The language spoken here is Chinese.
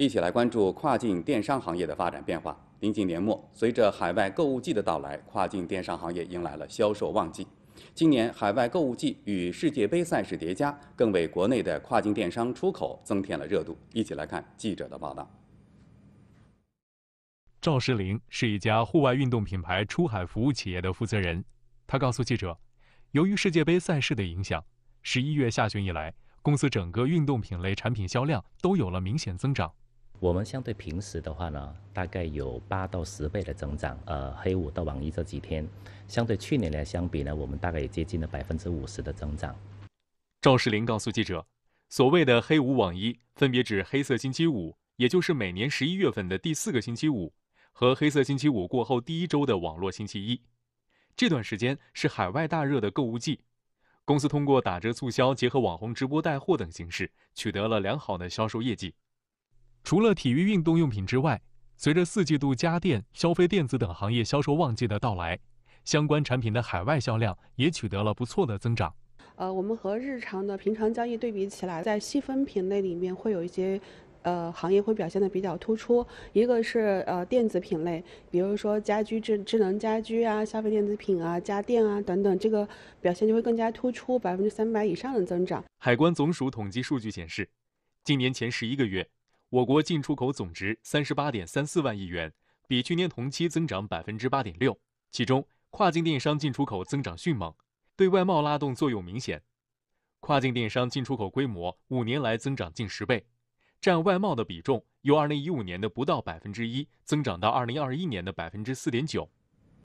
一起来关注跨境电商行业的发展变化。临近年末，随着海外购物季的到来，跨境电商行业迎来了销售旺季。今年海外购物季与世界杯赛事叠加，更为国内的跨境电商出口增添了热度。一起来看记者的报道。赵世林是一家户外运动品牌出海服务企业的负责人，他告诉记者，由于世界杯赛事的影响，十一月下旬以来，公司整个运动品类产品销量都有了明显增长。我们相对平时的话呢，大概有八到十倍的增长。呃，黑五到网易这几天，相对去年来相比呢，我们大概也接近了百分之五十的增长。赵世林告诉记者，所谓的黑五网一，分别指黑色星期五，也就是每年十一月份的第四个星期五，和黑色星期五过后第一周的网络星期一，这段时间是海外大热的购物季。公司通过打折促销、结合网红直播带货等形式，取得了良好的销售业绩。除了体育运动用品之外，随着四季度家电、消费电子等行业销售旺季的到来，相关产品的海外销量也取得了不错的增长。呃，我们和日常的平常交易对比起来，在细分品类里面会有一些，呃，行业会表现的比较突出。一个是呃电子品类，比如说家居智智能家居啊、消费电子品啊、家电啊等等，这个表现就会更加突出，百分之三百以上的增长。海关总署统计数据显示，今年前十一个月。我国进出口总值三十八点三四万亿元，比去年同期增长百分之八点六。其中，跨境电商进出口增长迅猛，对外贸拉动作用明显。跨境电商进出口规模五年来增长近十倍，占外贸的比重由二零一五年的不到百分之一增长到二零二一年的百分之四点九。